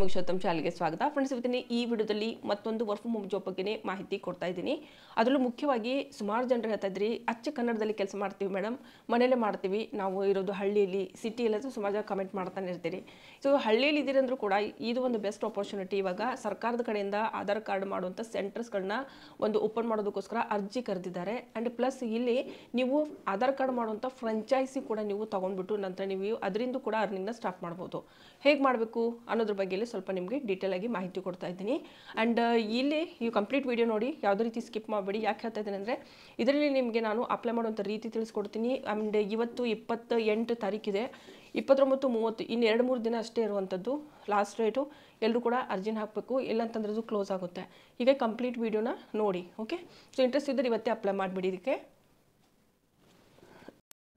ಮುಗಿಶೋತ್ತಮ್ ಶಾಲೆಗೆ ಸ್ವಾಗತ ಫ್ರೆಂಡ್ಸ್ ಇವತ್ತಿನ ಈ ವಿಡಿಯೋದಲ್ಲಿ ಮತ್ತೊಂದು ವರ್ಕ್ ಫ್ರಮ್ ಹೋಮ್ ಜಾಬ್ ಬಗ್ಗೆ ಮಾಹಿತಿ ಕೊಡ್ತಾ ಇದ್ದೀನಿ ಅದರಲ್ಲೂ ಮುಖ್ಯವಾಗಿ ಸುಮಾರು ಜನರು ಹೇಳ್ತಾ ಇದ್ರಿ ಅಚ್ಚ ಕನ್ನಡದಲ್ಲಿ ಕೆಲಸ ಮಾಡ್ತೀವಿ ಮೇಡಮ್ ಮನೆಯಲ್ಲೇ ಮಾಡ್ತೀವಿ ನಾವು ಇರೋದು ಹಳ್ಳಿಯಲ್ಲಿ ಸಿಟಿಯಲ್ಲಿ ಸುಮಾರು ಜನ ಕಮೆಂಟ್ ಮಾಡ್ತಾನೆ ಇರ್ತೀರಿ ಸೊ ಹಳ್ಳಿಯಲ್ಲಿ ಇದ್ದೀರಂದ್ರೂ ಕೂಡ ಇದು ಒಂದು ಬೆಸ್ಟ್ ಆಪರ್ಚುನಿಟಿ ಇವಾಗ ಸರ್ಕಾರದ ಕಡೆಯಿಂದ ಆಧಾರ್ ಕಾರ್ಡ್ ಮಾಡುವಂಥ ಸೆಂಟರ್ಸ್ಗಳನ್ನ ಒಂದು ಓಪನ್ ಮಾಡೋದಕ್ಕೋಸ್ಕರ ಅರ್ಜಿ ಕರೆದಿದ್ದಾರೆ ಆ್ಯಂಡ್ ಪ್ಲಸ್ ಇಲ್ಲಿ ನೀವು ಆಧಾರ್ ಕಾರ್ಡ್ ಮಾಡುವಂಥ ಫ್ರೆಂಚೈಸಿ ಕೂಡ ನೀವು ತೊಗೊಂಡ್ಬಿಟ್ಟು ನಂತರ ನೀವು ಅದರಿಂದ ಕೂಡ ಅರ್ನಿಂಗ್ನ ಸ್ಟಾರ್ಟ್ ಮಾಡ್ಬೋದು ಹೇಗೆ ಮಾಡಬೇಕು ಅನ್ನೋದ್ರ ಬಗ್ಗೆ ಸ್ವಲ್ಪ ನಿಮಗೆ ಆಗಿ ಮಾಹಿತಿ ಕೊಡ್ತಾ ಇದ್ದೀನಿ ಆ್ಯಂಡ್ uh, ಇಲ್ಲಿ ಈ ಕಂಪ್ಲೀಟ್ ವಿಡಿಯೋ ನೋಡಿ ಯಾವುದೇ ರೀತಿ ಸ್ಕಿಪ್ ಮಾಡಬೇಡಿ ಯಾಕೆ ಹೇಳ್ತಾ ಇದ್ದೀನಿ ಅಂದರೆ ಇದರಲ್ಲಿ ನಿಮಗೆ ನಾನು ಅಪ್ಲೈ ಮಾಡುವಂಥ ರೀತಿ ತಿಳಿಸ್ಕೊಡ್ತೀನಿ ಆ್ಯಂಡ್ ಇವತ್ತು ಇಪ್ಪತ್ತ ಎಂಟು ತಾರೀಕಿದೆ ಇಪ್ಪತ್ತೊಂಬತ್ತು ಮೂವತ್ತು ಇನ್ನು ಎರಡು ಮೂರು ದಿನ ಅಷ್ಟೇ ಇರುವಂಥದ್ದು ಲಾಸ್ಟ್ ಡೇಟು ಎಲ್ಲರೂ ಕೂಡ ಅರ್ಜಿನ ಹಾಕಬೇಕು ಇಲ್ಲಂತಂದ್ರೆ ಅದು ಕ್ಲೋಸ್ ಆಗುತ್ತೆ ಹೀಗೆ ಕಂಪ್ಲೀಟ್ ವೀಡಿಯೋನ ನೋಡಿ ಓಕೆ ಸೊ ಇಂಟ್ರೆಸ್ಟ್ ಇದ್ದರೆ ಇವತ್ತೇ ಅಪ್ಲೈ ಮಾಡಿಬಿಡಿ ಇದಕ್ಕೆ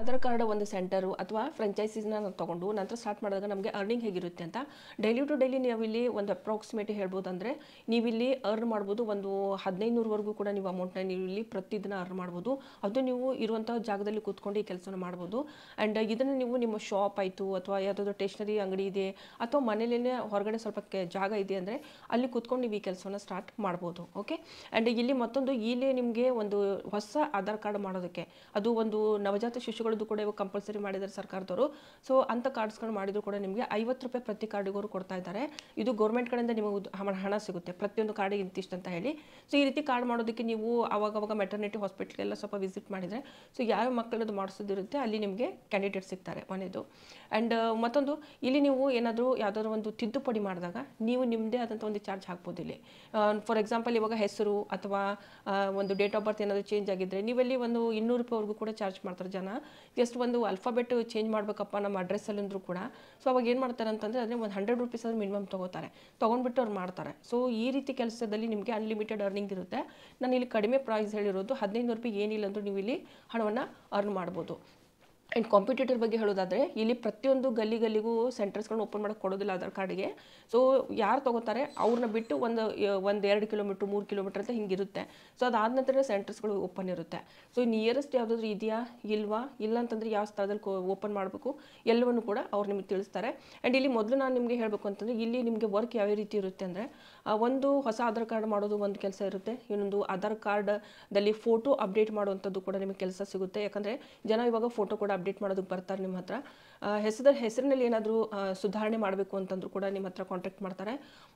ಆಧಾರ್ ಕಾರ್ಡ್ ಒಂದು ಸೆಂಟರು ಅಥವಾ ಫ್ರೆಂಚೈಸೀಸ್ನ ನಾವು ತೊಗೊಂಡು ನಂತರ ಸ್ಟಾರ್ಟ್ ಮಾಡಿದಾಗ ನಮಗೆ ಅರ್ನಿಂಗ್ ಹೇಗಿರುತ್ತೆ ಅಂತ ಡೈಲಿ ಟು ಡೈಲಿ ಇಲ್ಲಿ ಒಂದು ಅಪ್ರಾಕ್ಸಿಮೇಟ್ ಹೇಳ್ಬೋದು ಅಂದರೆ ನೀವಿಲ್ಲಿ ಅರ್ನ್ ಮಾಡ್ಬೋದು ಒಂದು ಹದಿನೈದು ನೂರವರೆಗೂ ಕೂಡ ನೀವು ಅಮೌಂಟ್ನ ನೀವು ಇಲ್ಲಿ ಪ್ರತಿದಿನ ಅರ್ನ್ ಮಾಡ್ಬೋದು ಅದು ನೀವು ಇರುವಂಥ ಜಾಗದಲ್ಲಿ ಕೂತ್ಕೊಂಡು ಈ ಕೆಲಸನ ಮಾಡ್ಬೋದು ಆ್ಯಂಡ್ ಇದನ್ನು ನೀವು ನಿಮ್ಮ ಶಾಪ್ ಆಯಿತು ಅಥವಾ ಯಾವುದಾದ್ರು ಟೇಷ್ನರಿ ಅಂಗಡಿ ಇದೆ ಅಥವಾ ಮನೇಲೇ ಹೊರಗಡೆ ಸ್ವಲ್ಪ ಜಾಗ ಇದೆ ಅಂದರೆ ಅಲ್ಲಿ ಕೂತ್ಕೊಂಡು ನೀವು ಈ ಕೆಲಸವನ್ನು ಸ್ಟಾರ್ಟ್ ಮಾಡ್ಬೋದು ಓಕೆ ಆ್ಯಂಡ್ ಇಲ್ಲಿ ಮತ್ತೊಂದು ಇಲ್ಲಿ ನಿಮಗೆ ಒಂದು ಹೊಸ ಆಧಾರ್ ಕಾರ್ಡ್ ಮಾಡೋದಕ್ಕೆ ಅದು ಒಂದು ನವಜಾತ ಶಿಶು ಕಾರ್ಡ್ಸ್ಗಳದ್ದು ಕೂಡ ಇವಾಗ ಕಂಪಲ್ಸರಿ ಮಾಡಿದ್ದಾರೆ ಸರ್ಕಾರದವರು ಸೊ ಅಂಥ ಕಾರ್ಡ್ಸ್ಗಳು ಮಾಡಿದ್ರು ಕೂಡ ನಿಮಗೆ ಐವತ್ತು ರೂಪಾಯಿ ಪ್ರತಿ ಕಾರ್ಡಿಗೋರು ಕೊಡ್ತಾ ಇದ್ದಾರೆ ಇದು ಗೌರ್ಮೆಂಟ್ ಕಡೆಯಿಂದ ನಿಮಗೆ ಹಣ ಸಿಗುತ್ತೆ ಪ್ರತಿಯೊಂದು ಕಾರ್ಡಿಗೆ ಇಂತಿಷ್ಟು ಅಂತ ಹೇಳಿ ಸೊ ಈ ರೀತಿ ಕಾರ್ಡ್ ಮಾಡೋದಕ್ಕೆ ನೀವು ಅವಾಗವಾಗ ಮೆಟರ್ನಿಟಿ ಹಾಸ್ಪಿಟ್ಲ್ಗೆಲ್ಲ ಸ್ವಲ್ಪ ವಿಸಿಟ್ ಮಾಡಿದರೆ ಸೊ ಯಾವ ಮಕ್ಕಳದ್ದು ಮಾಡಿಸೋದಿರುತ್ತೆ ಅಲ್ಲಿ ನಿಮಗೆ ಕ್ಯಾಂಡಿಡೇಟ್ ಸಿಗ್ತಾರೆ ಮನೆಯದು ಆ್ಯಂಡ್ ಮತ್ತೊಂದು ಇಲ್ಲಿ ನೀವು ಏನಾದರೂ ಯಾವುದಾದ್ರು ಒಂದು ತಿದ್ದುಪಡಿ ಮಾಡಿದಾಗ ನೀವು ನಿಮ್ಮದೇ ಆದಂಥ ಒಂದು ಚಾರ್ಜ್ ಹಾಕ್ಬೋದು ಇಲ್ಲಿ ಫಾರ್ ಎಕ್ಸಾಂಪಲ್ ಇವಾಗ ಹೆಸರು ಅಥವಾ ಒಂದು ಡೇಟ್ ಆಫ್ ಬರ್ತ್ ಏನಾದರೂ ಚೇಂಜ್ ಆಗಿದ್ದರೆ ನೀವಲ್ಲಿ ಒಂದು ಇನ್ನೂರು ರೂಪಾಯಿವರೆಗೂ ಕೂಡ ಚಾರ್ಜ್ ಮಾಡ್ತಾರೆ ಜನ ಜಸ್ಟ್ ಒಂದು ಅಲ್ಫಾಬೆಟ್ ಚೇಂಜ್ ಮಾಡಬೇಕಪ್ಪ ನಮ್ಮ ಅಡ್ರೆಸ್ಸಲ್ಲಿ ಅಂದರೂ ಕೂಡ ಸೊ ಅವಾಗ ಏನು ಮಾಡ್ತಾರೆ ಅಂತಂದ್ರೆ ಅದನ್ನೇ ಒಂದು ಹಂಡ್ರೆಡ್ ರುಪೀಸ್ ಆದರೂ ಮಿನಿಮಮ್ ತೊಗೋತಾರೆ ತೊಗೊಂಡ್ಬಿಟ್ಟು ಅವ್ರು ಮಾಡ್ತಾರೆ ಸೊ ಈ ರೀತಿ ಕೆಲಸದಲ್ಲಿ ನಿಮಗೆ ಅನ್ಲಿಮಿಟೆಡ್ ಅರ್ನಿಂಗ್ ಇರುತ್ತೆ ನಾನು ಇಲ್ಲಿ ಕಡಿಮೆ ಪ್ರೈಸ್ ಹೇಳಿರೋದು ಹದಿನೈದು ರೂಪಾಯಿ ಏನಿಲ್ಲ ಅಂದರೂ ನೀವು ಇಲ್ಲಿ ಹಣವನ್ನು ಅರ್ನ್ ಮಾಡ್ಬೋದು ಆ್ಯಂಡ್ ಕಾಂಪಿಟೇಟರ್ ಬಗ್ಗೆ ಹೇಳೋದಾದರೆ ಇಲ್ಲಿ ಪ್ರತಿಯೊಂದು ಗಲ್ಲಿ ಗಲ್ಲಿಗೂ ಸೆಂಟರ್ಸ್ಗಳನ್ನ ಓಪನ್ ಮಾಡಕ್ಕೆ ಕೊಡೋದಿಲ್ಲ ಆಧಾರ್ ಕಾರ್ಡ್ಗೆ ಸೊ ಯಾರು ತೊಗೋತಾರೆ ಅವ್ರನ್ನ ಬಿಟ್ಟು ಒಂದು ಒಂದು ಎರಡು ಕಿಲೋಮೀಟ್ರ್ ಮೂರು ಕಿಲೋಮೀಟ್ರ್ ಅಂತ ಹಿಂಗಿರುತ್ತೆ ಸೊ ಅದಾದ ನಂತರ ಸೆಂಟರ್ಸ್ಗಳು ಓಪನ್ ಇರುತ್ತೆ ಸೊ ನಿಯರೆಸ್ಟ್ ಯಾವುದಾದ್ರೂ ಇದೆಯಾ ಇಲ್ವಾ ಇಲ್ಲ ಅಂತಂದರೆ ಯಾವ ಸ್ಥಳದಲ್ಲಿ ಓಪನ್ ಮಾಡಬೇಕು ಎಲ್ಲವನ್ನು ಕೂಡ ಅವ್ರು ನಿಮಗೆ ತಿಳಿಸ್ತಾರೆ ಆ್ಯಂಡ್ ಇಲ್ಲಿ ಮೊದಲು ನಾನು ನಿಮಗೆ ಹೇಳಬೇಕು ಅಂತಂದರೆ ಇಲ್ಲಿ ನಿಮಗೆ ವರ್ಕ್ ಯಾವ ರೀತಿ ಇರುತ್ತೆ ಅಂದರೆ ಒಂದು ಹೊಸ ಆಧಾರ್ ಕಾರ್ಡ್ ಮಾಡೋದು ಒಂದು ಕೆಲಸ ಇರುತ್ತೆ ಇನ್ನೊಂದು ಆಧಾರ್ ಕಾರ್ಡಲ್ಲಿ ಫೋಟೋ ಅಪ್ಡೇಟ್ ಮಾಡುವಂಥದ್ದು ಕೂಡ ನಿಮಗೆ ಕೆಲಸ ಸಿಗುತ್ತೆ ಯಾಕಂದರೆ ಜನ ಇವಾಗ ಫೋಟೋ ಕೂಡ ಅಪ್ಡೇಟ್ ಮಾಡೋದಕ್ಕೆ ಬರ್ತಾರೆ ನಿಮ್ಮ ಹತ್ರ ಹೆಸರ ಹೆಸರಿನಲ್ಲಿ ಏನಾದರೂ ಸುಧಾರಣೆ ಮಾಡಬೇಕು ಅಂತಂದ್ರೂ ಕೂಡ ನಿಮ್ಮ ಹತ್ರ ಕಾಂಟ್ಯಾಕ್ಟ್ ಮಾಡ್ತಾರೆ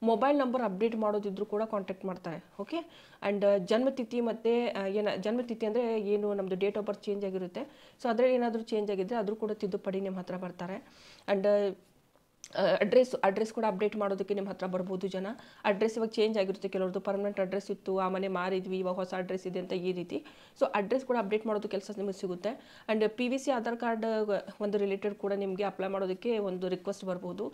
ಮೊಬೈಲ್ ನಂಬರ್ ಅಪ್ಡೇಟ್ ಮಾಡೋದಿದ್ರು ಕೂಡ ಕಾಂಟ್ಯಾಕ್ಟ್ ಮಾಡ್ತಾರೆ ಓಕೆ ಆ್ಯಂಡ್ ಜನ್ಮತಿಥಿ ಮತ್ತು ಏನ ಜನ್ಮತಿಥಿ ಅಂದರೆ ಏನು ನಮ್ಮದು ಡೇಟ್ ಆಫ್ ಬರ್ತ್ ಚೇಂಜ್ ಆಗಿರುತ್ತೆ ಸೊ ಅದರಲ್ಲಿ ಏನಾದರೂ ಚೇಂಜ್ ಆಗಿದ್ದರೆ ಅದರೂ ಕೂಡ ತಿದ್ದುಪಡಿ ನಿಮ್ಮ ಹತ್ರ ಬರ್ತಾರೆ ಆ್ಯಂಡ್ ಅಡ್ರೆಸ್ ಅಡ್ರೆಸ್ ಕೂಡ ಅಪ್ಡೇಟ್ ಮಾಡೋದಕ್ಕೆ ನಿಮ್ಮ ಹತ್ರ ಬರ್ಬೋದು ಜನ ಅಡ್ರೆಸ್ ಇವಾಗ ಚೇಂಜ್ ಆಗಿರುತ್ತೆ ಕೆಲವ್ರದ್ದು ಪರ್ಮನೆಂಟ್ ಅಡ್ರೆಸ್ ಇತ್ತು ಆ ಮನೆ ಮಾರಿದ್ವಿ ಇವಾಗ ಹೊಸ ಅಡ್ರೆಸ್ ಇದೆ ಅಂತ ಈ ರೀತಿ ಸೊ ಅಡ್ರೆಸ್ ಕೂಡ ಅಪ್ಡೇಟ್ ಮಾಡೋದು ಕೆಲಸ ನಿಮಗೆ ಸಿಗುತ್ತೆ and P V C Aadhaar card ಒಂದು ರಿಲೇಟೆಡ್ ಕೂಡ ನಿಮಗೆ ಅಪ್ಲೈ ಮಾಡೋದಕ್ಕೆ ಒಂದು ರಿಕ್ವೆಸ್ಟ್ ಬರ್ಬೋದು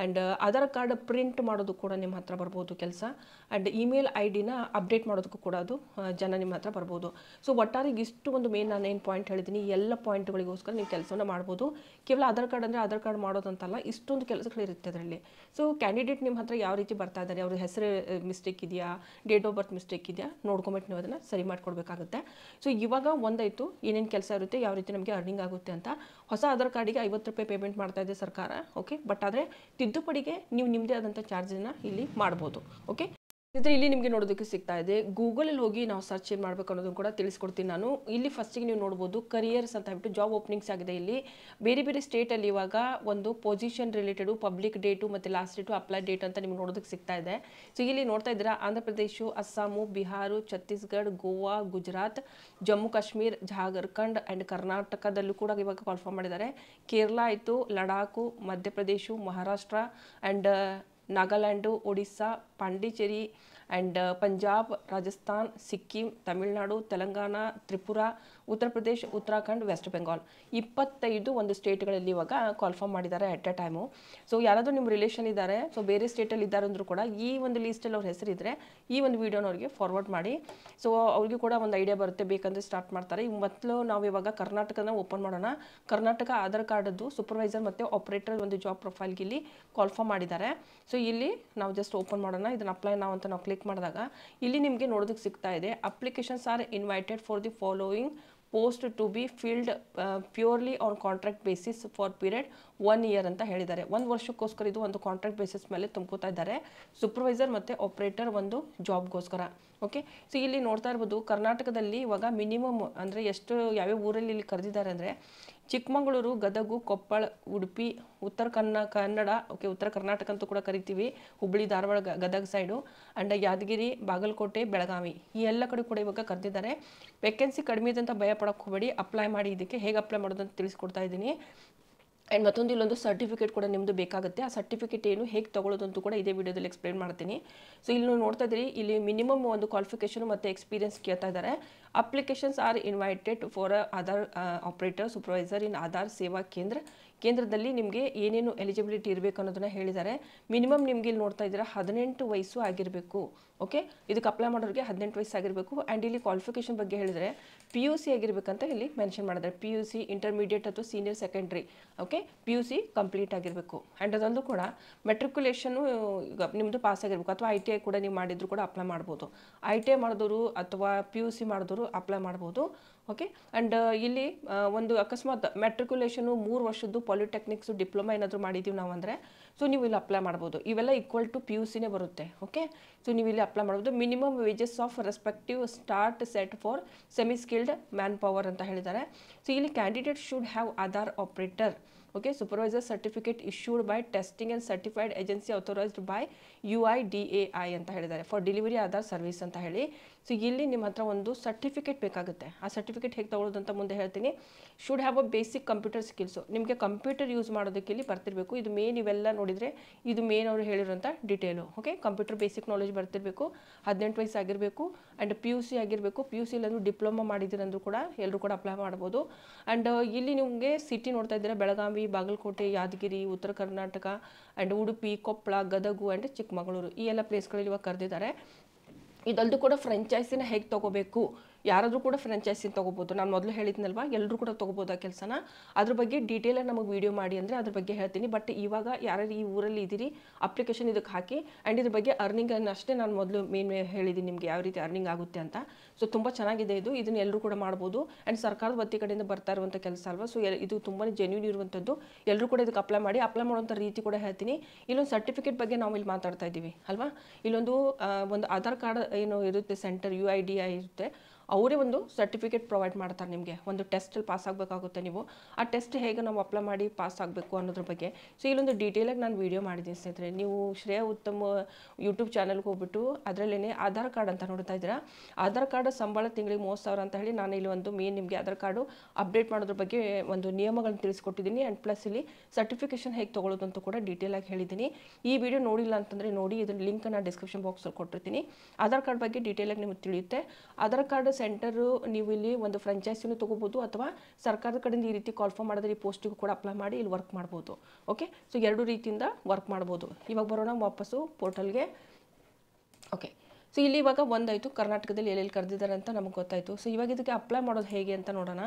ಆ್ಯಂಡ್ ಆಧಾರ್ ಕಾರ್ಡ್ ಪ್ರಿಂಟ್ ಮಾಡೋದು ಕೂಡ ನಿಮ್ಮ ಹತ್ರ ಬರ್ಬೋದು ಕೆಲಸ ಆ್ಯಂಡ್ ಇಮೇಲ್ ಐ ಡಿನ ಅಪ್ಡೇಟ್ ಮಾಡೋದಕ್ಕೂ ಕೂಡ ಅದು ಜನ ನಿಮ್ಮ ಹತ್ರ ಬರ್ಬೋದು ಸೊ ಒಟ್ಟಾರಿಗೆ ಇಷ್ಟು ಒಂದು ಮೇನ್ ನಾನು ಏನು ಪಾಯಿಂಟ್ ಹೇಳಿದ್ದೀನಿ ಎಲ್ಲ ಪಾಯಿಂಟ್ಗಳಿಗೋಸ್ಕರ ನೀವು ಕೆಲಸವನ್ನು ಮಾಡ್ಬೋದು ಕೇವಲ ಆಧಾರ್ ಕಾರ್ಡ್ ಅಂದರೆ ಆಧಾರ್ ಕಾರ್ಡ್ ಮಾಡೋದಂತಲ್ಲ ಇಷ್ಟೊಂದು ಕೆಲಸಗಳಿರುತ್ತೆ ಅದರಲ್ಲಿ ಸೊ ಕ್ಯಾಂಡಿಡೇಟ್ ನಿಮ್ಮ ಹತ್ರ ಯಾವ ರೀತಿ ಬರ್ತಾ ಇದ್ದಾರೆ ಅವ್ರ ಹೆಸರು ಮಿಸ್ಟೇಕ್ ಇದೆಯಾ ಡೇಟ್ ಆಫ್ ಬರ್ತ್ ಮಿಸ್ಟೇಕ್ ಇದೆಯಾ ನೋಡ್ಕೊಂಬಿಟ್ಟು ನೀವು ಅದನ್ನು ಸರಿ ಮಾಡಿಕೊಡ್ಬೇಕಾಗುತ್ತೆ ಸೊ ಇವಾಗ ಒಂದಾಯಿತು ಏನೇನು ಕೆಲಸ ಇರುತ್ತೆ ಯಾವ ರೀತಿ ನಮಗೆ ಅರ್ನಿಂಗ್ ಆಗುತ್ತೆ ಅಂತ ಹೊಸ ಆಧಾರ್ ಕಾರ್ಡಿಗೆ ಐವತ್ತು ರೂಪಾಯಿ ಪೇಮೆಂಟ್ ಮಾಡ್ತಾ ಇದೆ ಸರ್ಕಾರ ಓಕೆ ಬಟ್ ಆದರೆ ತಿದ್ದುಪಡಿಗೆ ನೀವು ನಿಮ್ಮದೇ ಆದಂಥ ಚಾರ್ಜನ್ನು ಇಲ್ಲಿ ಮಾಡ್ಬೋದು ಓಕೆ ಸ್ನೇಹಿತರೆ ಇಲ್ಲಿ ನಿಮಗೆ ನೋಡೋದಕ್ಕೆ ಸಿಗ್ತಾ ಇದೆ ಗೂಗಲಲ್ಲಿ ಹೋಗಿ ನಾವು ಸರ್ಚ್ ಏನು ಮಾಡಬೇಕು ಅನ್ನೋದನ್ನು ಕೂಡ ತಿಳಿಸ್ಕೊಡ್ತೀನಿ ನಾನು ಇಲ್ಲಿ ಫಸ್ಟಿಗೆ ನೀವು ನೋಡ್ಬೋದು ಕರಿಯರ್ಸ್ ಅಂತ ಹೇಳ್ಬಿಟ್ಟು ಜಾಬ್ ಓಪನಿಂಗ್ಸ್ ಆಗಿದೆ ಇಲ್ಲಿ ಬೇರೆ ಬೇರೆ ಸ್ಟೇಟಲ್ಲಿ ಇವಾಗ ಒಂದು ಪೊಸಿಷನ್ ರಿಲೇಟೆಡು ಪಬ್ಲಿಕ್ ಡೇಟು ಮತ್ತು ಲಾಸ್ಟ್ ಡೇಟು ಅಪ್ಲೈ ಡೇಟ್ ಅಂತ ನಿಮ್ಗೆ ನೋಡೋದಕ್ಕೆ ಸಿಗ್ತಾ ಇದೆ ಸೊ ಇಲ್ಲಿ ನೋಡ್ತಾ ಇದ್ದೀರಾ ಆಂಧ್ರ ಪ್ರದೇಶು ಅಸ್ಸಾಮು ಬಿಹಾರು ಛತ್ತೀಸ್ಗಢ ಗೋವಾ ಗುಜರಾತ್ ಜಮ್ಮು ಕಾಶ್ಮೀರ್ ಜಾರ್ಖಂಡ್ ಆ್ಯಂಡ್ ಕರ್ನಾಟಕದಲ್ಲೂ ಕೂಡ ಇವಾಗ ಪರ್ಫಾರ್ಮ್ ಮಾಡಿದ್ದಾರೆ ಕೇರಳ ಆಯಿತು Ladakh Madhya Pradesh Maharashtra and Nagaland Odisha Pondicherry and Punjab Rajasthan Sikkim Sikkim, Telangana Tripura Uttar Pradesh Uttarakhand West Bengal ಇಪ್ಪತ್ತೈದು ಒಂದು ಸ್ಟೇಟ್ಗಳಲ್ಲಿ ಇವಾಗ ಕಾಲ್ಫಾರ್ಮ್ ಮಾಡಿದ್ದಾರೆ ಅಟ್ ಅ ಟೈಮು ಸೊ ಯಾರಾದರೂ ನಿಮ್ಮ ರಿಲೇಷನ್ ಇದ್ದಾರೆ ಸೊ ಬೇರೆ ಸ್ಟೇಟಲ್ಲಿ ಇದ್ದಾರೆ ಅಂದರೂ ಕೂಡ ಈ ಒಂದು ಲೀಸ್ಟಲ್ಲಿ ಅವ್ರ ಹೆಸರಿದ್ದರೆ ಈ ಒಂದು ವಿಡಿಯೋನ ಅವ್ರಿಗೆ ಫಾರ್ವರ್ಡ್ ಮಾಡಿ ಸೊ ಅವ್ರಿಗೆ ಕೂಡ ಒಂದು ಐಡಿಯಾ ಬರುತ್ತೆ ಬೇಕಂದರೆ ಸ್ಟಾರ್ಟ್ ಮಾಡ್ತಾರೆ ಈ ಮೊದಲು ನಾವು ಇವಾಗ ಕರ್ನಾಟಕನ ಓಪನ್ ಮಾಡೋಣ ಕರ್ನಾಟಕ ಆಧಾರ್ ಕಾರ್ಡದ್ದು ಸೂಪರ್ವೈಸರ್ ಮತ್ತು ಆಪ್ರೇಟರ್ ಒಂದು ಜಾಬ್ ಪ್ರೊಫೈಲ್ಗೆ ಇಲ್ಲಿ ಕಾಲ್ಫಾರ್ಮ್ ಮಾಡಿದ್ದಾರೆ ಸೊ ಇಲ್ಲಿ ನಾವು ಜಸ್ಟ್ ಓಪನ್ ಮಾಡೋಣ ಇದನ್ನು ಅಪ್ಲೈ ನಾವು ಅಂತ ನಾವು ಕ್ಲಿಕ್ ಕ್ಲಿಕ್ ಮಾಡಿದಾಗ ಇಲ್ಲಿ ನಿಮಗೆ ನೋಡೋದಕ್ಕೆ ಸಿಗ್ತಾ ಇದೆ applications are invited for the following post to be filled purely on contract basis for period one year ಅಂತ ಹೇಳಿದ್ದಾರೆ ಒಂದು ವರ್ಷಕ್ಕೋಸ್ಕರ ಇದು ಒಂದು ಕಾಂಟ್ರಾಕ್ಟ್ ಬೇಸಿಸ್ ಮೇಲೆ ತುಂಬ್ಕೋತಾ ಇದ್ದಾರೆ ಸೂಪರ್ವೈಸರ್ ಮತ್ತು ಆಪ್ರೇಟರ್ ಒಂದು ಜಾಬ್ಗೋಸ್ಕರ ಓಕೆ ಸೊ ಇಲ್ಲಿ ನೋಡ್ತಾ ಇರ್ಬೋದು ಕರ್ನಾಟಕದಲ್ಲಿ ಇವಾಗ ಮಿನಿಮಮ್ ಅಂದರೆ ಎಷ್ಟು ಯಾವ್ಯಾವ ಊರಲ್ಲಿ ಇಲ್ಲಿ ಕರೆದಿದ್ದಾರೆ ಅಂದರೆ ಚಿಕ್ಕಮಗಳೂರು ಗದಗು ಕೊಪ್ಪಳ ಉಡುಪಿ ಉತ್ತರ ಕನ್ನ ಕನ್ನಡ ಓಕೆ ಉತ್ತರ ಕರ್ನಾಟಕ ಅಂತೂ ಕೂಡ ಕರಿತೀವಿ ಹುಬ್ಬಳ್ಳಿ ಧಾರವಾಡ ಗದಗ ಸೈಡು ಆ್ಯಂಡ್ ಯಾದಗಿರಿ ಬಾಗಲಕೋಟೆ ಬೆಳಗಾವಿ ಈ ಎಲ್ಲ ಕಡೆ ಕೂಡ ಇವಾಗ ಕರೆದಿದ್ದಾರೆ ವೆಕೆನ್ಸಿ ಕಡಿಮೆ ಇದೆ ಅಂತ ಭಯ ಪಡೋಕ್ಕೆ ಹೋಗಬೇಡಿ ಅಪ್ಲೈ ಮಾಡಿ ಇದಕ್ಕೆ ಹೇಗೆ ಅಪ್ಲೈ ಮಾಡೋದು ಅಂತ ತಿಳಿಸ್ಕೊಡ್ತಾ ಇದ್ದೀನಿ ಆ್ಯಂಡ್ ಮತ್ತೊಂದು ಇಲ್ಲೊಂದು ಸರ್ಟಿಫಿಕೇಟ್ ಕೂಡ ನಿಮ್ಮದು ಬೇಕಾಗುತ್ತೆ ಆ ಸರ್ಟಿಫಿಕೇಟ್ ಏನು ಹೇಗೆ ತೊಗೊಳ್ಳೋದು ಅಂತ ಕೂಡ ಇದೇ ವಿಡಿಯೋದಲ್ಲಿ ಎಕ್ಸ್ಪ್ಲೇನ್ ಮಾಡ್ತೀನಿ ಸೊ ಇಲ್ಲಿ ನೀವು ನೋಡ್ತಾ ಇದ್ದೀರಿ ಇಲ್ಲಿ ಮಿನಿಮಮ್ ಒಂದು ಕ್ವಾಲಿಫಿಕೇಷನ್ ಮತ್ತು ಎಕ್ಸ್ಪೀರಿಯನ್ಸ್ ಕೇಳ್ತಾ ಇದ್ದಾರೆ applications are invited for a Aadhaar uh, operator supervisor in Aadhaar Seva ಕೇಂದ್ರದಲ್ಲಿ ನಿಮಗೆ ಏನೇನು ಎಲಿಜಿಬಿಲಿಟಿ ಇರಬೇಕು ಅನ್ನೋದನ್ನ ಹೇಳಿದ್ದಾರೆ ಮಿನಿಮಮ್ ನಿಮಗೆ ಇಲ್ಲಿ ನೋಡ್ತಾ ಇದ್ದೀರಾ ಹದಿನೆಂಟು ವಯಸ್ಸು ಆಗಿರಬೇಕು ಓಕೆ ಇದಕ್ಕೆ ಅಪ್ಲೈ ಮಾಡೋರಿಗೆ ಹದಿನೆಂಟು ವಯಸ್ಸು ಆಗಿರಬೇಕು ಆ್ಯಂಡ್ ಇಲ್ಲಿ ಕ್ವಾಲಿಫಿಕೇಷನ್ ಬಗ್ಗೆ ಹೇಳಿದರೆ ಪಿ ಯು ಸಿ ಆಗಿರಬೇಕಂತ ಇಲ್ಲಿ ಮೆನ್ಷನ್ ಮಾಡಿದ್ದಾರೆ ಪಿ ಯು ಸಿ ಇಂಟರ್ಮೀಡಿಯೇಟ್ ಅಥವಾ senior secondary okay P U C complete ಆಗಿರಬೇಕು ಆ್ಯಂಡ್ ಅದೊಂದು ಕೂಡ ಮೆಟ್ರಿಕ್ಯುಲೇಷನ್ನು ನಿಮ್ಮದು ಪಾಸ್ ಆಗಿರಬೇಕು ಅಥವಾ ಐ ಟಿ ಐ ಕೂಡ ನೀವು ಮಾಡಿದ್ರು ಕೂಡ ಅಪ್ಲೈ ಮಾಡ್ಬೋದು ಐ ಟಿ ಐ ಮಾಡಿದವರು ಅಥವಾ ಪಿ ಯು ಸಿ ಮಾಡಿದವರು ಅವರು ಅಪ್ಲೈ ಮಾಡ್ಬೋದು ಓಕೆ ಆ್ಯಂಡ್ uh, ಇಲ್ಲಿ uh, ಒಂದು ಅಕಸ್ಮಾತ್ ಮೆಟ್ರಿಕ್ಯುಲೇಷನು ಮೂರು ವರ್ಷದ್ದು ಪಾಲಿಟೆಕ್ನಿಕ್ಸು ಡಿಪ್ಲೊಮಾ ಏನಾದರೂ ಮಾಡಿದ್ದೀವಿ ನಾವು ಅಂದರೆ ಸೊ ನೀವು ಇಲ್ಲಿ ಅಪ್ಲೈ ಮಾಡ್ಬೋದು ಇವೆಲ್ಲ ಈಕ್ವಲ್ ಟು ಪಿ ಯು ಸಿನೇ ಬರುತ್ತೆ ಓಕೆ ಸೊ ನೀವು ಇಲ್ಲಿ ಅಪ್ಲೈ ಮಾಡ್ಬೋದು minimum wages of respective start set for semi skilled manpower ಅಂತ ಹೇಳಿದ್ದಾರೆ ಸೊ ಇಲ್ಲಿ candidate should have Aadhaar operator okay supervisor certificate issued by testing and certified agency authorised by U I D A I ಅಂತ ಹೇಳಿದ್ದಾರೆ for delivery Aadhaar service ಅಂತ ಹೇಳಿ so ಇಲ್ಲಿ ನಿಮ್ಮ ಹತ್ರ ಒಂದು ಸರ್ಟಿಫಿಕೇಟ್ ಬೇಕಾಗುತ್ತೆ ಆ ಸರ್ಟಿಫಿಕೇಟ್ ಹೇಗೆ ತಗೊಳ್ಳೋದು ಅಂತ ಮುಂದೆ ಹೇಳ್ತೀನಿ should have a basic computer skills ನಿಮಗೆ ಕಂಪ್ಯೂಟರ್ ಯೂಸ್ ಮಾಡೋದಕ್ಕೆ ಇಲ್ಲಿ ಬರ್ತಿರಬೇಕು ಇದು ಮೇನ್ ಇವೆಲ್ಲ ನೋಡಿದರೆ ಇದು ಮೇನ್ ಅವರು ಹೇಳಿರೋಂಥ detail okay computer basic knowledge ಬರ್ತಿರಬೇಕು ಹದಿನೆಂಟು ವಯಸ್ಸು ಆಗಿರಬೇಕು ಆ್ಯಂಡ್ ಪಿ ಯು ಸಿ ಆಗಿರಬೇಕು ಪಿ ಯು ಸಿ ಡಿಪ್ಲೊಮಾ ಮಾಡಿದಿರಂದ್ರೂ ಕೂಡ ಎಲ್ಲರೂ ಕೂಡ ಅಪ್ಲೈ ಮಾಡ್ಬೋದು ಆ್ಯಂಡ್ uh, ಇಲ್ಲಿ ನಿಮಗೆ ಸಿಟಿ ನೋಡ್ತಾ ಇದ್ದೀರಾ ಬೆಳಗಾವಿ ಬಾಗಲಕೋಟೆ ಯಾದಗಿರಿ ಉತ್ತರ ಕರ್ನಾಟಕ ಆ್ಯಂಡ್ ಉಡುಪಿ ಕೊಪ್ಪಳ ಗದಗು ಆ್ಯಂಡ್ ಚಿಕ್ಕ ಚಿಕ್ಕಮಗಳೂರು ಈ ಎಲ್ಲ ಪ್ಲೇಸ್ಗಳಲ್ಲಿ ಇವಾಗ ಕರೆದಿದ್ದಾರೆ ಇದಲ್ದು ಕೂಡ ಫ್ರೆಂಚೈಸಿನ ಹೇಗೆ ತಗೋಬೇಕು ಯಾರಾದರೂ ಕೂಡ ಫ್ರಾಂಚೈಸಿ ತೊಗೋಬೋದು ನಾನು ಮೊದಲು ಹೇಳಿದ್ನಲ್ವಾ ಎಲ್ಲರೂ ಕೂಡ ತೊಗೋಬೋದು ಆ ಕೆಲಸನ ಅದ್ರ ಬಗ್ಗೆ ಡೀಟೇಲಾಗಿ ನಮಗೆ ವೀಡಿಯೋ ಮಾಡಿ ಅಂದರೆ ಅದ್ರ ಬಗ್ಗೆ ಹೇಳ್ತೀನಿ ಬಟ್ ಇವಾಗ ಯಾರ್ಯಾರು ಈ ಊರಲ್ಲಿ ಇದ್ದೀರಿ ಅಪ್ಲಿಕೇಶನ್ ಇದಕ್ಕೆ ಹಾಕಿ ಆ್ಯಂಡ್ ಇದ್ರ ಬಗ್ಗೆ ಅರ್ನಿಂಗ್ ಅಷ್ಟೇ ನಾನು ಮೊದಲು ಮೇನ್ ಹೇಳಿದ್ದೀನಿ ನಿಮಗೆ ಯಾವ ರೀತಿ ಅರ್ನಿಂಗ್ ಆಗುತ್ತೆ ಅಂತ ಸೊ ತುಂಬ ಚೆನ್ನಾಗಿದೆ ಇದು ಇದನ್ನು ಎಲ್ಲರೂ ಕೂಡ ಮಾಡ್ಬೋದು ಆ್ಯಂಡ್ ಸರ್ಕಾರದ ವತಿ ಕಡೆಯಿಂದ ಬರ್ತಾ ಇರುವಂಥ ಕೆಲಸ ಅಲ್ವಾ ಸೊ ಇದು ತುಂಬಾ ಜೆನ್ಯೂನ್ ಇರುವಂಥದ್ದು ಎಲ್ಲರೂ ಕೂಡ ಇದಕ್ಕೆ ಅಪ್ಲೈ ಮಾಡಿ ಅಪ್ಲೈ ಮಾಡುವಂಥ ರೀತಿ ಕೂಡ ಹೇಳ್ತೀನಿ ಇಲ್ಲೊಂದು ಸರ್ಟಿಫಿಕೇಟ್ ಬಗ್ಗೆ ನಾವು ಇಲ್ಲಿ ಮಾತಾಡ್ತಾ ಇದ್ದೀವಿ ಅಲ್ವಾ ಇಲ್ಲೊಂದು ಒಂದು ಆಧಾರ್ ಕಾರ್ಡ್ ಏನು ಇರುತ್ತೆ centre U I D I ಇರುತ್ತೆ ಅವರೇ ಒಂದು ಸರ್ಟಿಫಿಕೇಟ್ ಪ್ರೊವೈಡ್ ಮಾಡ್ತಾರೆ ನಿಮಗೆ ಒಂದು ಟೆಸ್ಟಲ್ಲಿ ಪಾಸ್ ಆಗಬೇಕಾಗುತ್ತೆ ನೀವು ಆ ಟೆಸ್ಟ್ ಹೇಗೆ ನಾವು ಅಪ್ಲೈ ಮಾಡಿ ಪಾಸ್ ಆಗಬೇಕು ಅನ್ನೋದ್ರ ಬಗ್ಗೆ ಸೊ ಇಲ್ಲೊಂದು ಡೀಟೇಲಾಗಿ ನಾನು ವೀಡಿಯೋ ಮಾಡಿದ್ದೀನಿ ಸ್ನೇಹಿತರೆ ನೀವು ಶ್ರೇಯ ಉತ್ತಮ ಯೂಟ್ಯೂಬ್ ಚಾನಲ್ಗೆ ಹೋಗ್ಬಿಟ್ಟು ಅದರಲ್ಲೇ ಆಧಾರ್ ಕಾರ್ಡ್ ಅಂತ ನೋಡ್ತಾ ಇದ್ದೀರಾ ಆಧಾರ್ ಕಾರ್ಡ್ ಸಂಬಳ ತಿಂಗಳಿಗೆ ಮೂವತ್ತು ಸಾವಿರ ಅಂತ ಹೇಳಿ ನಾನು ಇಲ್ಲಿ ಒಂದು ಮೇನ್ ನಿಮಗೆ ಆಧಾರ್ ಕಾರ್ಡು ಅಪ್ಡೇಟ್ ಮಾಡೋದ್ರ ಬಗ್ಗೆ ಒಂದು ನಿಯಮಗಳನ್ನ ತಿಳಿಸ್ಕೊಟ್ಟಿದ್ದೀನಿ ಆ್ಯಂಡ್ ಪ್ಲಸ್ ಇಲ್ಲಿ ಸರ್ಟಿಫಿಕೇಷನ್ ಹೇಗೆ ತೊಗೊಳ್ಳೋದು ಅಂತ ಕೂಡ ಡೀಟೇಲಾಗಿ ಹೇಳಿದ್ದೀನಿ ಈ ವಿಡಿಯೋ ನೋಡಿಲ್ಲ ಅಂತಂದರೆ ನೋಡಿ ಇದ್ರ ಲಿಂಕನ್ನು ಡಿಸ್ಕ್ರಿಪ್ಷನ್ ಬಾಕ್ಸಲ್ಲಿ ಕೊಟ್ಟಿರ್ತೀನಿ ಆಧಾರ್ ಕಾರ್ಡ್ ಬಗ್ಗೆ ಡೀಟೇಲಾಗಿ ನಿಮಗೆ ತಿಳಿಯುತ್ತೆ ಆಧಾರ್ ಕಾರ್ಡ್ ಸೆಂಟರ್ ನೀವು ಇಲ್ಲಿ ಒಂದು ಫ್ರಾಂಚೈಸಿನೂ ತೊಗೋಬೋದು ಅಥವಾ ಸರ್ಕಾರದ ಕಡೆಯಿಂದ ಈ ರೀತಿ ಕಾಲ್ಫಾರ್ಮ್ ಮಾಡಿದ್ರೆ ಈ ಪೋಸ್ಟಿಗೂ ಕೂಡ ಅಪ್ಲೈ ಮಾಡಿ ಇಲ್ಲಿ ವರ್ಕ್ ಮಾಡ್ಬೋದು ಓಕೆ ಸೊ ಎರಡು ರೀತಿಯಿಂದ ವರ್ಕ್ ಮಾಡ್ಬೋದು ಇವಾಗ ಬರೋಣ ವಾಪಸ್ಸು ಪೋರ್ಟಲ್ಗೆ ಓಕೆ ಸೊ ಇಲ್ಲಿ ಇವಾಗ ಒಂದಾಯಿತು ಕರ್ನಾಟಕದಲ್ಲಿ ಎಲ್ಲೆಲ್ಲಿ ಕರೆದಿದ್ದಾರೆ ಅಂತ ನಮಗೆ ಗೊತ್ತಾಯಿತು ಸೊ ಇವಾಗ ಇದಕ್ಕೆ ಅಪ್ಲೈ ಮಾಡೋದು ಹೇಗೆ ಅಂತ ನೋಡೋಣ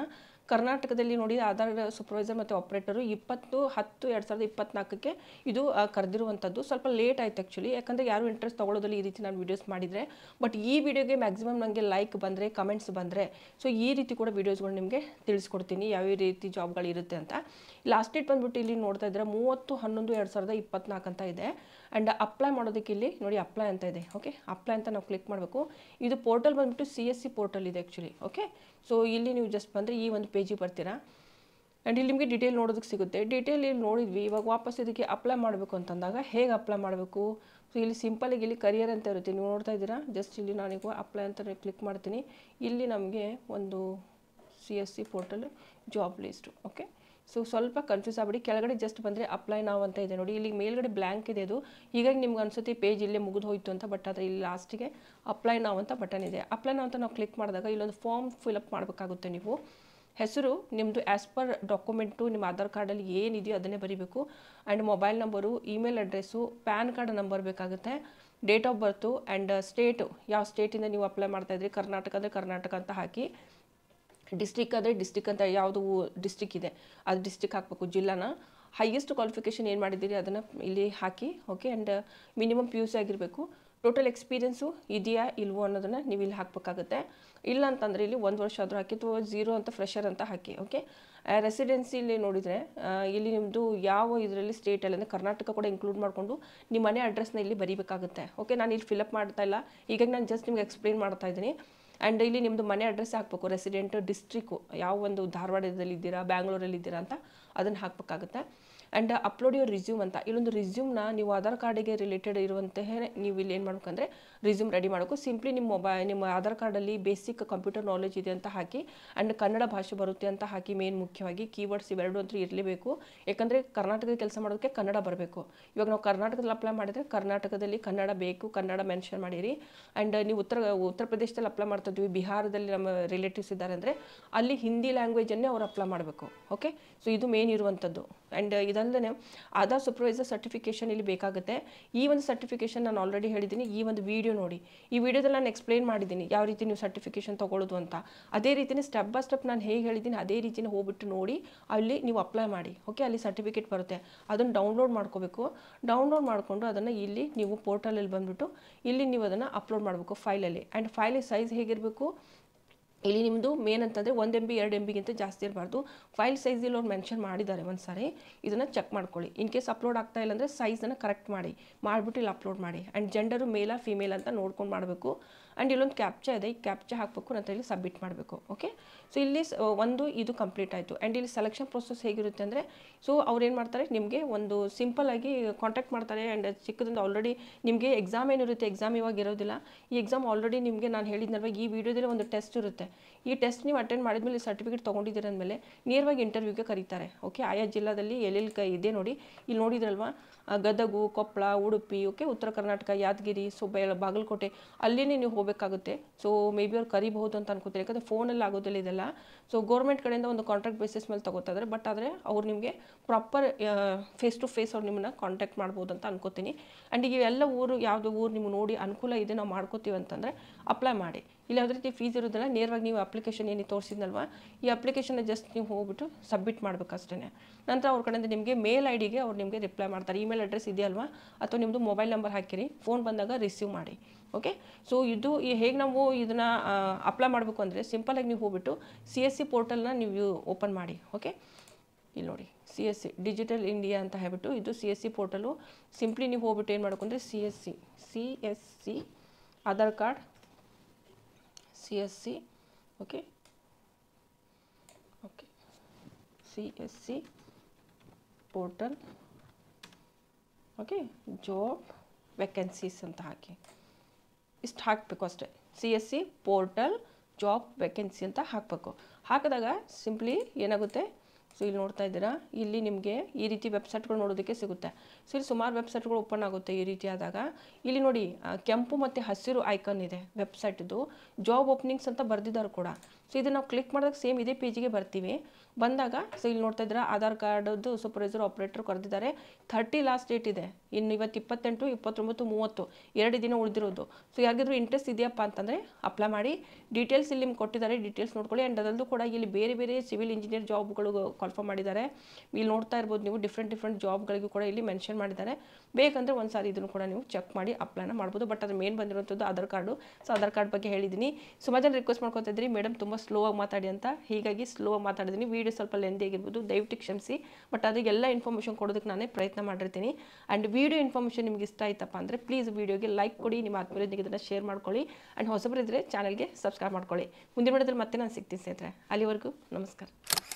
ಕರ್ನಾಟಕದಲ್ಲಿ ನೋಡಿ ಆಧಾರ್ ಸೂಪರ್ವೈಸರ್ ಮತ್ತು ಆಪ್ರೇಟರು ಇಪ್ಪತ್ತು ಹತ್ತು ಎರಡು ಸಾವಿರದ ಇಪ್ಪತ್ನಾಲ್ಕಕ್ಕೆ ಇದು ಕರೆದಿರುವಂಥದ್ದು ಸ್ವಲ್ಪ ಲೇಟ್ ಆಯಿತು ಆ್ಯಕ್ಚುಲಿ ಯಾಕಂದರೆ ಯಾರು ಇಂಟ್ರೆಸ್ಟ್ ತೊಗೊಳ್ಳೋದಲ್ಲಿ ಈ ರೀತಿ ನಾನು ವೀಡಿಯೋಸ್ ಮಾಡಿದರೆ ಬಟ್ ಈ ವಿಡಿಯೋಗೆ ಮ್ಯಾಕ್ಸಿಮಮ್ ನನಗೆ ಲೈಕ್ ಬಂದರೆ ಕಮೆಂಟ್ಸ್ ಬಂದರೆ ಸೊ ಈ ರೀತಿ ಕೂಡ ವೀಡಿಯೋಸ್ಗಳು ನಿಮಗೆ ತಿಳಿಸ್ಕೊಡ್ತೀನಿ ಯಾವ ರೀತಿ ಜಾಬ್ಗಳಿರುತ್ತೆ ಅಂತ ಲಾಸ್ಟ್ ಡೇಟ್ ಬಂದ್ಬಿಟ್ಟು ಇಲ್ಲಿ ನೋಡ್ತಾ ಇದ್ರೆ ಮೂವತ್ತು ಹನ್ನೊಂದು ಎರಡು ಸಾವಿರದ ಇಪ್ಪತ್ನಾಲ್ಕು ಅಂತ ಇದೆ ಆ್ಯಂಡ್ ಅಪ್ಲೈ ಮಾಡೋದಕ್ಕೆ ಇಲ್ಲಿ ನೋಡಿ ಅಪ್ಲೈ ಅಂತ ಇದೆ ಓಕೆ ಅಪ್ಲೈ ಅಂತ ನಾವು ಕ್ಲಿಕ್ ಮಾಡಬೇಕು ಇದು ಪೋರ್ಟಲ್ ಬಂದುಬಿಟ್ಟು ಸಿ ಎಸ್ ಸಿ ಪೋರ್ಟಲ್ ಇದೆ ಆ್ಯಕ್ಚುಲಿ ಓಕೆ ಸೊ ಇಲ್ಲಿ ನೀವು ಜಸ್ಟ್ ಬಂದರೆ ಈ ಒಂದು ಪೇಜಿಗೆ ಬರ್ತೀರಾ ಆ್ಯಂಡ್ ಇಲ್ಲಿ ನಿಮಗೆ ಡೀಟೇಲ್ ನೋಡೋದಕ್ಕೆ ಸಿಗುತ್ತೆ ಡೀಟೇಲ್ ಇಲ್ಲಿ ನೋಡಿದ್ವಿ ಇವಾಗ ವಾಪಸ್ ಇದಕ್ಕೆ ಅಪ್ಲೈ ಮಾಡಬೇಕು ಅಂತಂದಾಗ ಹೇಗೆ ಅಪ್ಲೈ ಮಾಡಬೇಕು ಸೊ ಇಲ್ಲಿ ಸಿಂಪಲಾಗಿ ಇಲ್ಲಿ ಕರಿಯರ್ ಅಂತ ಇರುತ್ತೆ ನೀವು ನೋಡ್ತಾ ಇದ್ದೀರಾ ಜಸ್ಟ್ ಇಲ್ಲಿ ನಾನೀಗ ಅಪ್ಲೈ ಅಂತ ಕ್ಲಿಕ್ ಮಾಡ್ತೀನಿ ಇಲ್ಲಿ ನಮಗೆ ಒಂದು C S C portal job list okay so ಸ್ವಲ್ಪ ಕನ್ಫ್ಯೂಸ್ ಆಗ್ಬಿಡಿ ಕೆಳಗಡೆ ಜಸ್ಟ್ ಬಂದರೆ ಅಪ್ಲೈ ನಾವು ಅಂತ ಇದೆ ನೋಡಿ ಇಲ್ಲಿ ಮೇಲ್ಗಡೆ ಬ್ಲ್ಯಾಂಕ್ ಇದೆ ಅದು ಹೀಗಾಗಿ ನಿಮ್ಗೆ ಅನ್ಸುತ್ತೆ ಪೇಜ್ ಇಲ್ಲೇ ಮುಗಿದು ಹೋಯಿತು ಅಂತ ಬಟ್ ಆದರೆ ಇಲ್ಲಿ ಲಾಸ್ಟಿಗೆ ಅಪ್ಲೈ ನಾವು ಅಂತ ಬಟನ್ ಇದೆ ಅಪ್ಲೈ ನಾವು ಅಂತ ನಾವು ಕ್ಲಿಕ್ ಮಾಡಿದಾಗ ಇಲ್ಲೊಂದು ಫಾರ್ಮ್ ಫಿಲಪ್ ಮಾಡಬೇಕಾಗುತ್ತೆ ನೀವು ಹೆಸರು ನಿಮ್ಮದು ಆ್ಯಸ್ ಪರ್ ಡಾಕ್ಯುಮೆಂಟು ನಿಮ್ಮ ಆಧಾರ್ ಕಾರ್ಡಲ್ಲಿ ಏನಿದೆಯೋ ಅದನ್ನೇ ಬರೀಬೇಕು and mobile number email address PAN card number ಬೇಕಾಗುತ್ತೆ date of birth and state ಯಾವ ಸ್ಟೇಟಿಂದ ನೀವು ಅಪ್ಲೈ ಮಾಡ್ತಾಯಿದ್ರಿ ಕರ್ನಾಟಕ ಅಂದರೆ ಕರ್ನಾಟಕ ಅಂತ ಹಾಕಿ ಡಿಸ್ಟಿಕ್ ಆದರೆ ಡಿಸ್ಟಿಕ್ ಅಂತ ಯಾವುದು ಡಿಸ್ಟಿಕ್ ಇದೆ ಅದು ಡಿಸ್ಟಿಕ್ ಹಾಕಬೇಕು ಜಿಲ್ಲಾನ ಹೈಯೆಸ್ಟ್ ಕ್ವಾಲಿಫಿಕೇಷನ್ ಏನು ಮಾಡಿದ್ದೀರಿ ಅದನ್ನು ಇಲ್ಲಿ ಹಾಕಿ okay and minimum P U C ಆಗಿರಬೇಕು ಟೋಟಲ್ ಎಕ್ಸ್ಪೀರಿಯೆನ್ಸು ಇದೆಯಾ ಇಲ್ವೋ ಅನ್ನೋದನ್ನು ನೀವು ಇಲ್ಲಿ ಹಾಕಬೇಕಾಗುತ್ತೆ ಇಲ್ಲ ಅಂತಂದರೆ ಇಲ್ಲಿ ಒಂದು ವರ್ಷ ಆದರೂ ಹಾಕಿ ಅಥವಾ ಝೀರೋ ಅಂತ ಫ್ರೆಷರ್ ಅಂತ ಹಾಕಿ ಓಕೆ ರೆಸಿಡೆನ್ಸಿಲಿ ನೋಡಿದರೆ ಇಲ್ಲಿ ನಿಮ್ಮದು ಯಾವ ಇದರಲ್ಲಿ ಸ್ಟೇಟಲ್ಲಿ ಅಂದರೆ ಕರ್ನಾಟಕ ಕೂಡ ಇನ್ಕ್ಲೂಡ್ ಮಾಡಿಕೊಂಡು ನಿಮ್ಮ ಮನೆ ಅಡ್ರೆಸ್ನ ಇಲ್ಲಿ ಬರೀಬೇಕಾಗುತ್ತೆ ಓಕೆ ನಾನು ಇಲ್ಲಿ ಫಿಲಪ್ ಮಾಡ್ತಾ ಇಲ್ಲ ಈಗ ನಾನು ಜಸ್ಟ್ ನಿಮ್ಗೆ ಎಕ್ಸ್ಪ್ಲೇನ್ ಮಾಡ್ತಾ ಇದ್ದೀನಿ ಆ್ಯಂಡ್ ಇಲ್ಲಿ ನಿಮ್ಮದು ಮನೆ ಅಡ್ರೆಸ್ ಹಾಕಬೇಕು ರೆಸಿಡೆಂಟ್ ಡಿಸ್ಟ್ರಿಕ್ಕು ಯಾವ ಒಂದು ಧಾರವಾಡದಲ್ಲಿದ್ದೀರಾ ಇದ್ದೀರಾ ಬ್ಯಾಂಗ್ಳೂರಲ್ಲಿ ಇದ್ದೀರಾ ಅಂತ ಅದನ್ನು ಹಾಕಬೇಕಾಗುತ್ತೆ ಆ್ಯಂಡ್ ಅಪ್ಲೋಡ್ ಯುವರ್ ರಿಸ್ಯೂಮ್ ಅಂತ ಇಲ್ಲೊಂದು ರಿಸ್ಯೂಮ್ನ ನೀವು ಆಧಾರ್ ಕಾರ್ಡಿಗೆ ರಿಲೇಟೆಡ್ ಇರುವಂತಹ ನೀವು ಇಲ್ಲಿ ಏನು ಮಾಡ್ಬೇಕಂದ್ರೆ ರಿಸ್ಯೂಮ್ ರೆಡಿ ಮಾಡೋಕ್ಕೂ ಸಿಂಪ್ಲಿ ನಿಮ್ಮ ಮೊಬೈಲ್ ನಿಮ್ಮ ಆಧಾರ್ ಕಾರ್ಡಲ್ಲಿ ಬೇಸಿಕ್ ಕಂಪ್ಯೂಟರ್ ನಾಲೆಜ್ ಇದೆ ಅಂತ ಹಾಕಿ ಆ್ಯಂಡ್ ಕನ್ನಡ ಭಾಷೆ ಬರುತ್ತೆ ಅಂತ ಹಾಕಿ ಮೇನ್ ಮುಖ್ಯವಾಗಿ ಕೀವರ್ಡ್ಸ್ ಇವೆರಡು ಅಂತೂ ಇರಲೇಬೇಕು ಯಾಕಂದರೆ ಕರ್ನಾಟಕದಲ್ಲಿ ಕೆಲಸ ಮಾಡೋದಕ್ಕೆ ಕನ್ನಡ ಬರಬೇಕು ಇವಾಗ ನಾವು ಕರ್ನಾಟಕದಲ್ಲಿ ಅಪ್ಲೈ ಮಾಡಿದರೆ ಕರ್ನಾಟಕದಲ್ಲಿ ಕನ್ನಡ ಬೇಕು ಕನ್ನಡ ಮೆನ್ಷನ್ ಮಾಡಿರಿ ಆ್ಯಂಡ್ ನೀವು ಉತ್ತರ ಉತ್ತರ ಪ್ರದೇಶದಲ್ಲಿ ಅಪ್ಲೈ ಮಾಡ್ತಾ ಇದ್ದೀವಿ ಬಿಹಾರದಲ್ಲಿ ನಮ್ಮ ರಿಲೇಟಿವ್ಸ್ ಇದ್ದಾರೆ ಅಂದರೆ ಅಲ್ಲಿ ಹಿಂದಿ ಲ್ಯಾಂಗ್ವೇಜನ್ನೇ ಅವ್ರು ಅಪ್ಲೈ ಮಾಡಬೇಕು ಓಕೆ ಸೊ ಇದು ಮೇನ್ ಇರುವಂಥದ್ದು ಆ್ಯಂಡ್ ಇದಲ್ಲದೆ ಆಧಾರ್ ಸೂಪರ್ವೈಸರ್ ಸರ್ಟಿಫಿಕೇಷನ್ ಇಲ್ಲಿ ಬೇಕಾಗುತ್ತೆ ಈ ಒಂದು ಸರ್ಟಿಫಿಕೇಷನ್ ನಾನು ಆಲ್ರೆಡಿ ಹೇಳಿದ್ದೀನಿ ಈ ಒಂದು ವಿಡಿಯೋ ನೋಡಿ ಈ ವಿಡಿಯೋದಲ್ಲಿ ನಾನು ಎಕ್ಸ್ಪ್ಲೈನ್ ಮಾಡಿದ್ದೀನಿ ಯಾವ ರೀತಿ ನೀವು ಸರ್ಟಿಫಿಕೇಷನ್ ತೊಗೊಳ್ಳೋದು ಅಂತ ಅದೇ ರೀತಿಯೇ ಸ್ಟೆಪ್ ಬೈ ಸ್ಟೆಪ್ ನಾನು ಹೇಗೆ ಹೇಳಿದ್ದೀನಿ ಅದೇ ರೀತಿಯೇ ಹೋಗ್ಬಿಟ್ಟು ನೋಡಿ ಅಲ್ಲಿ ನೀವು ಅಪ್ಲೈ ಮಾಡಿ ಓಕೆ ಅಲ್ಲಿ ಸರ್ಟಿಫಿಕೇಟ್ ಬರುತ್ತೆ ಅದನ್ನು ಡೌನ್ಲೋಡ್ ಮಾಡ್ಕೋಬೇಕು ಡೌನ್ಲೋಡ್ ಮಾಡಿಕೊಂಡು ಅದನ್ನು ಇಲ್ಲಿ ನೀವು ಪೋರ್ಟಲಲ್ಲಿ ಬಂದುಬಿಟ್ಟು ಇಲ್ಲಿ ನೀವು ಅದನ್ನು ಅಪ್ಲೋಡ್ ಮಾಡಬೇಕು ಫೈಲಲ್ಲಿ ಆ್ಯಂಡ್ ಫೈಲಿಗೆ ಸೈಜ್ ಹೇಗಿರಬೇಕು ಇಲ್ಲಿ ನಿಮ್ಮದು ಮೇನ್ ಅಂತಂದರೆ ಒಂದು ಎಂಬಿ ಬಿ ಎರಡು ಎಮ್ ಬಿಗಿಂತ ಜಾಸ್ತಿ ಇರಬಾರ್ದು ಫೈಲ್ ಸೈಜ್ ಇಲ್ಲಿ ಅವ್ರು ಮೆನ್ಷನ್ ಮಾಡಿದ್ದಾರೆ ಒಂದು ಸಾರಿ ಇದನ್ನು ಚೆಕ್ ಮಾಡ್ಕೊಳ್ಳಿ ಇನ್ ಕೇಸ್ ಅಪ್ಲೋಡ್ ಆಗ್ತಾ ಇಲ್ಲ ಅಂದರೆ ಸೈಜನ್ನು ಕರೆಕ್ಟ್ ಮಾಡಿ ಮಾಡಿಬಿಟ್ಟು ಇಲ್ಲಿ ಅಪ್ಲೋಡ್ ಮಾಡಿ ಆ್ಯಂಡ್ ಜೆಂಡರು ಮೇಲಾ ಫಿಮೇಲ್ ಅಂತ ನೋಡ್ಕೊಂಡು ಮಾಡಬೇಕು ಆ್ಯಂಡ್ ಇಲ್ಲೊಂದು ಕ್ಯಾಪ್ಚಾ ಇದೆ ಈ ಕ್ಯಾಪ್ಚಾ ಹಾಕಬೇಕು ನಂತರ ಇಲ್ಲಿ ಸಬ್ಮಿಟ್ ಮಾಡಬೇಕು ಓಕೆ ಸೊ ಇಲ್ಲಿ ಒಂದು ಇದು ಕಂಪ್ಲೀಟ್ ಆಯಿತು ಆ್ಯಂಡ್ ಇಲ್ಲಿ ಸೆಲೆಕ್ಷನ್ ಪ್ರೋಸೆಸ್ ಹೇಗಿರುತ್ತೆ ಅಂದರೆ ಸೊ ಅವ್ರು ಏನು ಮಾಡ್ತಾರೆ ನಿಮಗೆ ಒಂದು ಸಿಂಪಲ್ ಆಗಿ ಕಾಂಟ್ಯಾಕ್ಟ್ ಮಾಡ್ತಾರೆ ಆ್ಯಂಡ್ ಚಿಕ್ಕದಿಂದ ಆಲ್ರೆಡಿ ನಿಮಗೆ ಎಕ್ಸಾಮ್ ಏನಿರುತ್ತೆ ಎಕ್ಸಾಮ್ ಇವಾಗ ಇರೋದಿಲ್ಲ ಈ ಎಕ್ಸಾಮ್ ಆಲ್ರೆಡಿ ನಿಮಗೆ ನಾನು ಹೇಳಿದ್ನಲ್ವಾಗ ಈ ವಿಡಿಯೋದಲ್ಲಿ ಒಂದು ಟೆಸ್ಟ್ ಇರುತ್ತೆ ಈ ಟೆಸ್ಟ್ ನೀವು ಅಟೆಂಡ್ ಮಾಡಿದ್ಮೇಲೆ ಸರ್ಟಿಫಿಕೇಟ್ ತೊಗೊಂಡಿದ್ದೀರ ಅಂದಮೇಲೆ ನೇರವಾಗಿ ಇಂಟರ್ವ್ಯೂಗೆ ಕರೀತಾರೆ ಓಕೆ ಆಯಾ ಜಿಲ್ಲಾದಲ್ಲಿ ಎಲ್ಲೆಲ್ಲಿ ಕೈ ಇದೆ ನೋಡಿ ಇಲ್ಲಿ ನೋಡಿದ್ರಲ್ವಾ ಗದಗು ಕೊಪ್ಪಳ ಉಡುಪಿ ಓಕೆ ಉತ್ತರ ಕರ್ನಾಟಕ ಯಾದಗಿರಿ ಸೊ ಬಾಗಲಕೋಟೆ ಅಲ್ಲಿನೇ ನೀವು ಹೋಗಬೇಕಾಗುತ್ತೆ ಸೊ ಮೇ ಬಿ ಅವ್ರು ಕರಿಬಹುದು ಅಂತ ಅನ್ಕೋತೀರಿ ಯಾಕಂದರೆ ಫೋನಲ್ಲಿ ಆಗೋದಿಲ್ಲ ಇದೆಲ್ಲ ಸೊ ಗೌರ್ಮೆಂಟ್ ಕಡೆಯಿಂದ ಒಂದು ಕಾಂಟ್ರಾಕ್ಟ್ ಬೇಸಿಸ್ ಮೇಲೆ ತೊಗೋತಾರೆ ಬಟ್ ಆದರೆ ಅವ್ರು ನಿಮಗೆ ಪ್ರಾಪರ್ ಫೇಸ್ ಟು ಫೇಸ್ ಅವ್ರು ನಿಮ್ಮನ್ನ ಕಾಂಟ್ಯಾಕ್ಟ್ ಮಾಡ್ಬೋದು ಅಂತ ಅನ್ಕೋತೀನಿ ಆ್ಯಂಡ್ ಈಗ ಎಲ್ಲ ಊರು ಯಾವುದೋ ಊರು ನಿಮ್ಗೆ ನೋಡಿ ಅನುಕೂಲ ಇದೆ ನಾವು ಮಾಡ್ಕೋತೀವಿ ಅಂತಂದರೆ ಅಪ್ಲೈ ಮಾಡಿ ಇಲ್ಲಿ ಯಾವುದೇ ರೀತಿ ಫೀಸ್ ಇರೋದಿಲ್ಲ ನೇರವಾಗಿ ನೀವು ಅಪ್ಲಿಕೇಶನ್ ಏನು ತೋರಿಸಿದ್ನಲ್ವ ಈ ಅಪ್ಲಿಕೇಶನ್ನ ಜಸ್ಟ್ ನೀವು ಹೋಗ್ಬಿಟ್ಟು ಸಬ್ಮಿಟ್ ಮಾಡಬೇಕಷ್ಟೇ ನಂತರ ಅವ್ರ ಕಡೆಯಿಂದ ನಿಮಗೆ ಮೇಲ್ ಐ ಡಿಗೆ ಅವ್ರು ನಿಮಗೆ ರಿಪ್ಲೈ ಮಾಡ್ತಾರೆ ಇಮೇಲ್ ಅಡ್ರೆಸ್ ಇದೆಯಲ್ವಾ ಅಥವಾ ನಿಮ್ಮದು ಮೊಬೈಲ್ ನಂಬರ್ ಹಾಕಿರಿ ಫೋನ್ ಬಂದಾಗ ರಿಸೀವ್ ಮಾಡಿ ಓಕೆ ಸೊ ಇದು ಹೇಗೆ ನಾವು ಇದನ್ನು ಅಪ್ಲೈ ಮಾಡಬೇಕು ಅಂದರೆ ಸಿಂಪಲಾಗಿ ನೀವು ಹೋಗ್ಬಿಟ್ಟು ಸಿ ಎಸ್ ಸಿ ಪೋರ್ಟಲ್ನ ನೀವು ಓಪನ್ ಮಾಡಿ ಓಕೆ ಇಲ್ಲಿ ನೋಡಿ C S C digital India ಅಂತ ಹೇಳ್ಬಿಟ್ಟು ಇದು C S C portal simply ನೀವು ಹೋಗ್ಬಿಟ್ಟು ಏನು ಮಾಡಬೇಕು ಅಂದರೆ C S C C S C Aadhaar card CSC okay okay CSC portal okay job vacancies ಅಂತ ಹಾಕಿ ಇಷ್ಟು ಹಾಕಬೇಕು ಅಷ್ಟೇ C S C portal job vacancy ಅಂತ ಹಾಕಬೇಕು ಹಾಕಿದಾಗ ಸಿಂಪ್ಲಿ ಏನಾಗುತ್ತೆ ಸೊ ಇಲ್ಲಿ ನೋಡ್ತಾ ಇದ್ದೀರಾ ಇಲ್ಲಿ ನಿಮಗೆ ಈ ರೀತಿ ವೆಬ್ಸೈಟ್ಗಳು ನೋಡೋದಕ್ಕೆ ಸಿಗುತ್ತೆ ಸೊ ಇಲ್ಲಿ ಸುಮಾರು ವೆಬ್ಸೈಟ್ಗಳು ಓಪನ್ ಆಗುತ್ತೆ ಈ ರೀತಿ ಆದಾಗ ಇಲ್ಲಿ ನೋಡಿ ಕೆಂಪು ಮತ್ತು ಹಸಿರು ಐಕನ್ ಇದೆ ವೆಬ್ಸೈಟ್ದು ಜಾಬ್ ಓಪನಿಂಗ್ಸ್ ಅಂತ ಬರೆದಿದ್ದಾರೆ ಕೂಡ ಸೊ ಇದು ನಾವು ಕ್ಲಿಕ್ ಮಾಡಿದಾಗ ಸೇಮ್ ಇದೇ ಪೇಜಿಗೆ ಬರ್ತೀವಿ ಬಂದಾಗ ಸೊ ಇಲ್ಲಿ ನೋಡ್ತಾ ಇದ್ದೀರಾ ಆಧಾರ್ ಕಾರ್ಡದ್ದು ಸೂಪರ್ವೈಸರ್ ಆಪ್ರೇಟರ್ ಕರೆದಿದ್ದಾರೆ ಥರ್ಟಿ ಲಾಸ್ಟ್ ಡೇಟ್ ಇದೆ ಇನ್ನು ಇವತ್ತು ಇಪ್ಪತ್ತೆಂಟು ಇಪ್ಪತ್ತೊಂಬತ್ತು ಮೂವತ್ತು ಎರಡು ದಿನ ಉಳಿದಿರೋದು ಸೊ ಯಾರಿಗಾದ್ರೂ ಇಂಟ್ರೆಸ್ಟ್ ಇದೆಯಪ್ಪ ಅಂತಂದರೆ ಅಪ್ಲೈ ಮಾಡಿ ಡೀಟೇಲ್ಸ್ ಇಲ್ಲಿ ನಿಮ್ಗೆ ಕೊಟ್ಟಿದ್ದಾರೆ ಡೀಟೇಲ್ಸ್ ನೋಡ್ಕೊಳ್ಳಿ ಆ್ಯಂಡ್ ಅದರಲ್ಲೂ ಕೂಡ ಇಲ್ಲಿ ಬೇರೆ ಬೇರೆ ಸಿವಿಲ್ ಇಂಜಿನಿಯರ್ ಜಾಬ್ಗಳು ಕನ್ಫರ್ಮ್ ಮಾಡಿದ್ದಾರೆ ಇಲ್ಲಿ ನೋಡ್ತಾ ಇರ್ಬೋದು ನೀವು ಡಿಫ್ರೆಂಟ್ ಡಿಫ್ರೆಂಟ್ ಜಾಬ್ಗಳಿಗೂ ಕೂಡ ಇಲ್ಲಿ ಮೆನ್ಷನ್ ಮಾಡಿದ್ದಾರೆ ಬೇಕಂದರೆ ಒಂದು ಸಾರಿ ಇದನ್ನು ಕೂಡ ನೀವು ಚೆಕ್ ಮಾಡಿ ಅಪ್ಲೈನ ಮಾಡ್ಬೋದು ಬಟ್ ಅದು ಮೇನ್ ಬಂದಿರುವಂಥದ್ದು Aadhaar card so Aadhaar card ಬಗ್ಗೆ ಹೇಳಿದ್ದೀನಿ ಸುಮಾರು ಜನ ರಿಕ್ವೆಸ್ಟ್ ಮಾಡ್ಕೊತಿದ್ರಿ ಮೇಡಮ್ ತುಂಬ ಸ್ಲೋ ಆಗಿ ಮಾತಾಡಿ ಅಂತ ಹೀಗಾಗಿ ಸ್ಲೋ ಆಗಿ ಮಾತಾಡಿದ್ದೀನಿ ವೀಡಿಯೋ ಸ್ವಲ್ಪ ಲೆಂದಿ ಆಗಿರ್ಬೋದು ದಯವಿಟ್ಟು ಕ್ಷಮಿಸಿ ಬಟ್ ಅದು ಎಲ್ಲ ಇನ್ಫಾರ್ಮೇಷನ್ ಕೊಡೋದಕ್ಕೆ ನಾನೇ ಪ್ರಯತ್ನ ಮಾಡಿರ್ತೀನಿ ಆ್ಯಂಡ್ ವೀಡಿಯೋ ಇನ್ಫಾರ್ಮೇಷನ್ ನಿಮ್ಗೆ ಇಷ್ಟ ಆಯ್ತಪ್ಪ ಅಂದರೆ ಪ್ಲೀಸ್ ವೀಡಿಯೋಗೆ ಲೈಕ್ ಕೊಡಿ ನಿಮ್ಮ ಆತ್ಮೀಯರೊಂದಿಗೆ ಇದನ್ನು ಶೇರ್ ಮಾಡ್ಕೊಳ್ಳಿ ಆ್ಯಂಡ್ ಹೊಸಬರಿದ್ರೆ ಚಾನಲ್ಗೆ ಸಬ್ಸ್ಕ್ರೈಬ್ ಮಾಡ್ಕೊಳ್ಳಿ ಮುಂದಿನ ಮಾಡಿದ್ರೆ ಮತ್ತೆ ನಾನು ಸಿಗ್ತೀನಿ ಸ್ನೇಹಿತರೆ ಅಲ್ಲಿವರೆಗೂ ನಮಸ್ಕಾರ